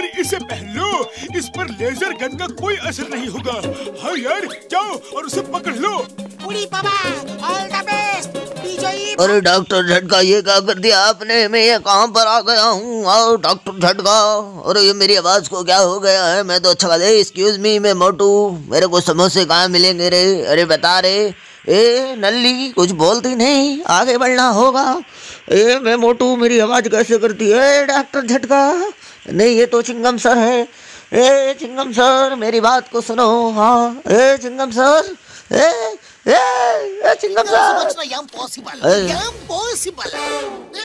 अरे इसे पहलो इस पर लेजर गन का कोई असर नहीं होगा हाँ यार जाओ और उसे पकड़ लो पूरी बाबा ऑल द बेस्ट अरे डॉक्टर झटका ये क्या कर दिया आपने मैं ये कहाँ पर आ गया हूँ आओ डॉक्टर झटका अरे ये मेरी आवाज़ को क्या हो गया है मैं तो अच्छा अरे एक्सक्यूज मी मैं मोटू मेरे को समोसे कहाँ मिलेंगे रे अरे बता रे ए नल्ली कुछ बोलती नहीं आगे बढ़ना होगा ए मैं मोटू मेरी आवाज़ कैसे करती है डॉक्टर झटका नहीं ये तो चिंगम सर है ए चिंगम सर मेरी बात को सुनो हाँ ए चिंगम सर ए ए ए चिंगम सर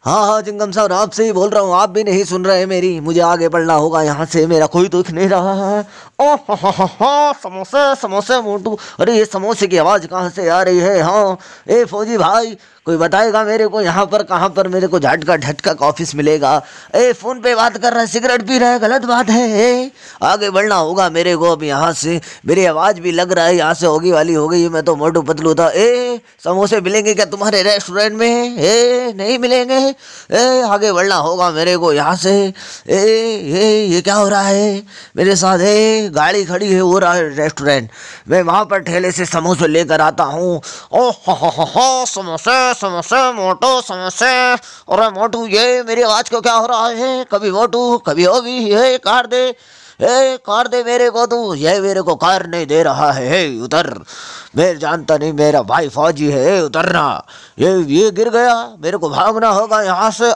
हाँ हाँ चिंगम सर आपसे ही बोल रहा हूँ आप भी नहीं सुन रहे मेरी मुझे आगे बढ़ना होगा यहाँ से मेरा कोई दुख नहीं रहा है ओ हो हो हो हो समोसे समोसे मोटू अरे ये समोसे की आवाज़ कहाँ से आ रही है हाँ ए फौजी भाई कोई बताएगा मेरे को यहाँ पर कहाँ पर मेरे को झटका झटका ऑफिस मिलेगा ए फ़ोन पे बात कर रहा है सिगरेट पी रहा है गलत बात है ए आगे बढ़ना होगा मेरे को अब यहाँ से मेरी आवाज़ भी लग रहा है यहाँ से होगी वाली हो गई मैं तो मोटू पतलू था ए समोसे मिलेंगे क्या तुम्हारे रेस्टोरेंट में ए नहीं मिलेंगे ए आगे बढ़ना होगा मेरे को यहाँ से ए ये ये क्या हो रहा है मेरे साथ ए की गाड़ी खड़ी है वो रेस्टोरेंट मैं वहाँ पर ठेले से समोसे लेकर आता हूँ ओ हो समोसे समोसे मोटो समोसे और मोटू ये मेरी आवाज़ को क्या हो रहा है कभी मोटू कभी होगी ये कार दे ए कार दे मेरे को तू ये मेरे को कार नहीं दे रहा है हे उतर मैं जानता नहीं मेरा भाई फौजी है उतरना ये ये गिर गया मेरे को भागना होगा यहाँ से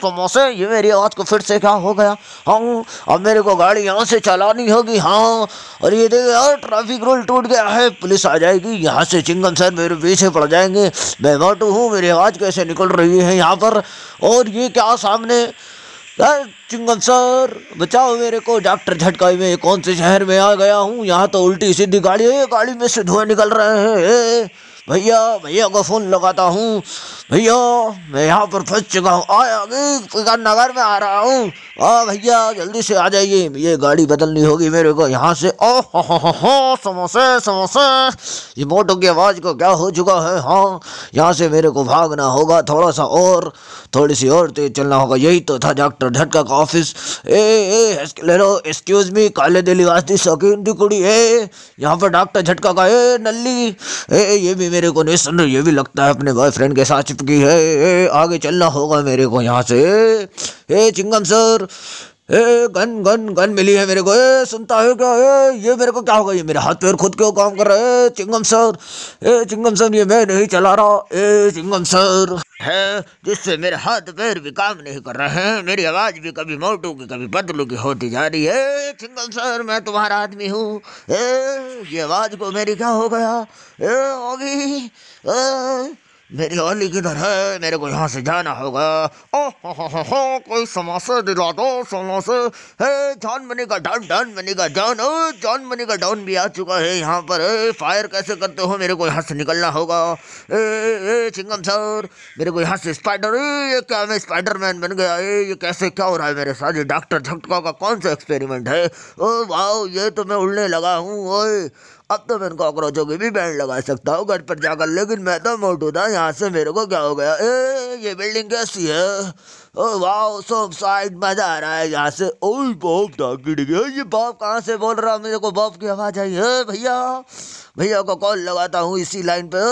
समोसे ये मेरी आवाज़ को फिर से क्या हो गया हाँ अब मेरे को गाड़ी यहाँ से चलानी होगी हाँ और ये देखिए यार ट्रैफिक रूल टूट गया है पुलिस आ जाएगी यहाँ से चिंगम सर मेरे पीछे पड़ जाएंगे मैं बाटू हूँ मेरी आवाज़ कैसे निकल रही है यहाँ पर और ये क्या सामने हाँ, चिंगन सर बचाओ मेरे को डॉक्टर झटकाई में कौन से शहर में आ गया हूँ यहाँ तो उल्टी सीधी गाड़ी है गाड़ी में से धुआं निकल रहे हैं भैया भैया को फ़ोन लगाता हूँ भैया मैं यहाँ पर फंस चुका हूँ आया अभी नगर में आ रहा हूँ आ भैया जल्दी से आ जाइए ये गाड़ी बदलनी होगी मेरे को यहाँ से ओ हो हो हो हो समोसे समोसे ये मोटो की आवाज़ को क्या हो चुका है हाँ यहाँ से मेरे को भागना होगा थोड़ा सा और थोड़ी सी और तेज चलना होगा यही तो था डॉक्टर झटका का ऑफिस ए एक्सक्यूज मी काले दिल्ली वास्ती शौकीन दी कुड़ी है यहाँ पर डॉक्टर झटका का ए नल्ली ए ये भी मेरे को नहीं सुन ये भी लगता है अपने बॉयफ्रेंड के साथ चिपकी है ए आगे चलना होगा मेरे को यहाँ से ए चिंगम सर ए गन गन गन मिली है मेरे को ए सुनता है क्या ए ये मेरे को क्या होगा ये मेरे हाथ पैर खुद क्यों काम कर रहा है चिंगम सर ए चिंगम सर ये मैं नहीं चला रहा ए चिंगम सर है जिससे मेरे हाथ पैर भी काम नहीं कर रहे हैं मेरी आवाज़ भी कभी मोटू की कभी पतलू की होती जा रही है चिंगम सर मैं तुम्हारा आदमी हूँ ये आवाज़ को मेरी क्या हो गया ए होगी मेरी और किधर है मेरे को यहाँ से जाना होगा ओ हो हो हो कोई समोसे दिला दो समोसे हे जॉन मनी का डॉन डॉन मनी का डॉन जॉन मनी का डाउन भी आ चुका है यहाँ पर ए, फायर कैसे करते हो मेरे को यहाँ से निकलना होगा ए, ए चिंगम सर मेरे को यहाँ से स्पाइडर ये क्या मैं स्पाइडर मैन बन गया ए ये कैसे क्या हो रहा है मेरे साथ ये डॉक्टर झटका का कौन सा एक्सपेरिमेंट है ओ वाह ये तो मैं उड़ने लगा हूँ ओए अब तो मैं कॉकरोचों की भी बैंड लगा सकता हूँ घर पर जाकर लेकिन मैं तो मोटू था यहाँ से मेरे को क्या हो गया ए ये बिल्डिंग कैसी है वाह सब साइड मजा आ रहा है यहाँ से ओए बॉप डाकी डिगे ये बॉप कहाँ से बोल रहा मेरे को बॉप की आवाज़ आई है भैया भैया को कॉल लगाता हूँ इसी लाइन पे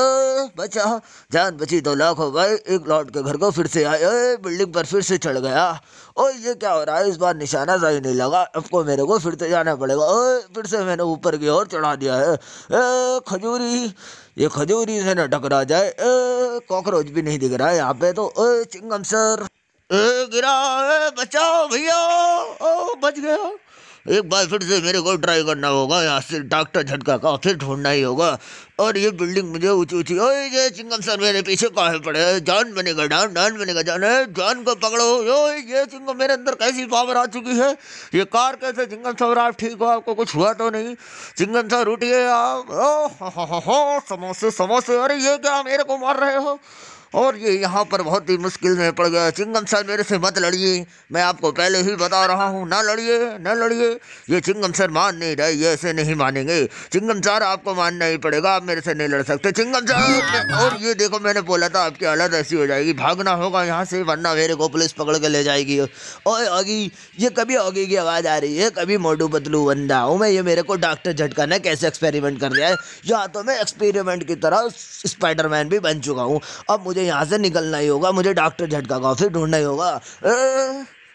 बचा जान बची तो लाख हो गए एक लौट के घर को फिर से आए बिल्डिंग पर फिर से चढ़ गया ओ ये क्या हो रहा है इस बार निशाना सही नहीं लगा अब को मेरे को फिर से जाना पड़ेगा ओ फिर से मैंने ऊपर की ओर चढ़ा दिया है ए खजूरी ये खजूरी से ना टकरा जाए ए कॉकरोच भी नहीं दिख रहा है यहाँ पे तो ओए चिंगम सर ए गिरा ए बचाओ भैया ओ बच गया एक बार फिर से मेरे को ट्राई करना होगा यहाँ से डॉक्टर झटका का फिर ढूंढना ही होगा और ये बिल्डिंग मुझे ऊँची ऊँची ओ ये चिंगम सर मेरे पीछे काहे पड़े जान बनेगा डान डान बनेगा जान है जान को पकड़ो यो ये चिंगम मेरे अंदर कैसी पावर आ चुकी है ये कार कैसे चिंगम सर आप ठीक हो आपको कुछ हुआ तो नहीं चिंगम सर उठिए आप ओ हो समोसे समोसे अरे ये क्या मेरे को मार रहे हो और ये यहाँ पर बहुत ही मुश्किल में पड़ गया चिंगम सर मेरे से मत लड़िए मैं आपको पहले ही बता रहा हूँ ना लड़िए ना लड़िए ये चिंगम सर मान नहीं रहे ये ऐसे नहीं मानेंगे चिंगम सर आपको मानना ही पड़ेगा आप मेरे से नहीं लड़ सकते चिंगम सर और ये देखो मैंने बोला था आपकी हालत ऐसी हो जाएगी भागना होगा यहाँ से वरना मेरे को पुलिस पकड़ के ले जाएगी और आगे ये कभी आगे की आवाज़ आ रही है कभी मोटू पतलू बंदा हूँ मैं ये मेरे को डॉक्टर झटका ने कैसे एक्सपेरिमेंट कर दिया है या तो मैं एक्सपेरिमेंट की तरह स्पाइडरमैन भी बन चुका हूँ अब मुझे मुझे यहाँ से निकलना ही होगा मुझे डॉक्टर झटका फिर ढूंढना ही होगा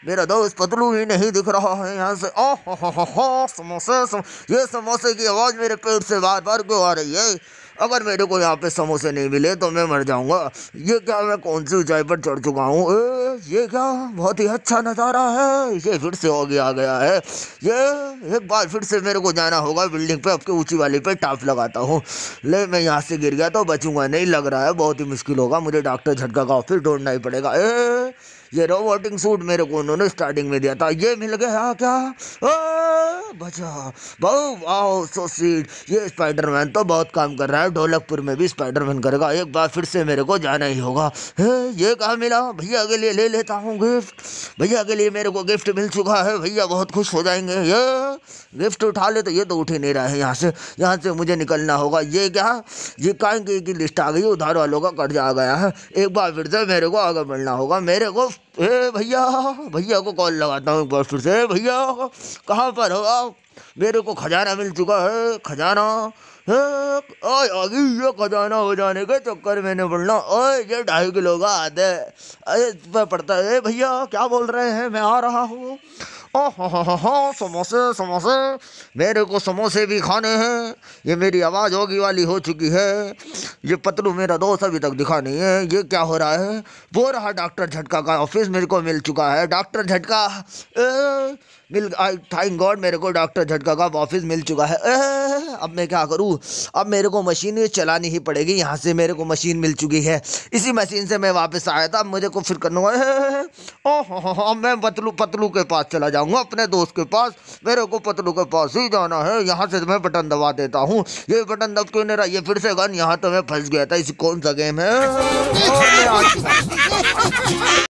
मेरा दोस्त पतलू ही नहीं दिख रहा है यहाँ से ओ हो हो हो समोसे सम, ये समोसे की आवाज़ मेरे पेट से बार बार क्यों आ रही है अगर मेरे को यहाँ पे समोसे नहीं मिले तो मैं मर जाऊँगा ये क्या मैं कौन सी ऊंचाई पर चढ़ चुका हूँ ये क्या बहुत ही अच्छा नज़ारा है ये फिर से हो गया गया है ये एक बार फिर से मेरे को जाना होगा बिल्डिंग पे आपके ऊँची वाली पे टाप लगाता हूँ ले मैं यहाँ से गिर गया तो बचूंगा नहीं लग रहा है बहुत ही मुश्किल होगा मुझे डॉक्टर झटका का ऑफिस ढूंढना ही पड़ेगा ए ये रोबोटिंग सूट मेरे को उन्होंने स्टार्टिंग में दिया था ये मिल गया हाँ, क्या ओ, बचा बहु वाह सो सीट ये स्पाइडरमैन तो बहुत काम कर रहा है ढोलकपुर में भी स्पाइडरमैन करेगा एक बार फिर से मेरे को जाना ही होगा है ये कहा मिला भैया के लिए ले लेता हूँ गिफ्ट भैया के लिए मेरे को गिफ्ट मिल चुका है भैया बहुत खुश हो जाएंगे ये गिफ्ट उठा ले तो ये तो उठ ही नहीं रहा है यहाँ से यहाँ से मुझे निकलना होगा ये क्या ये कहेंगे की लिस्ट आ गई उधार वालों का कर्जा आ गया है एक बार फिर से मेरे को आगे बढ़ना होगा मेरे देखो ए भैया भैया को कॉल लगाता हूँ एक से भैया कहाँ पर हो आप मेरे को खजाना मिल चुका है खजाना है आगे ये खजाना हो जाने के चक्कर मैंने बोलना ओए ये ढाई किलो का आते अरे पड़ता है भैया क्या बोल रहे हैं मैं आ रहा हूँ हाँ हाँ समोसे समोसे मेरे को समोसे भी खाने हैं ये मेरी आवाज़ होगी वाली हो चुकी है ये पतलू मेरा दोस्त अभी तक दिखा नहीं है ये क्या हो रहा है वो रहा डॉक्टर झटका का ऑफिस मेरे को मिल चुका है डॉक्टर झटका ए, मिल थैंक गॉड मेरे को डॉक्टर झटका का वापिस मिल चुका है अब मैं क्या करूँ अब मेरे को मशीन चलानी ही पड़ेगी यहाँ से मेरे को मशीन मिल चुकी है इसी मशीन से मैं वापस आया था अब मुझे को फिर करना ओह अब मैं पतलू पतलू के पास चला जाऊँगा अपने दोस्त के पास मेरे को पतलू के पास ही जाना है यहाँ से मैं बटन दबा देता हूँ ये बटन दब क्यों नहीं रहा ये फिर से गन यहाँ तो मैं फंस गया था इसी कौन सा गेम है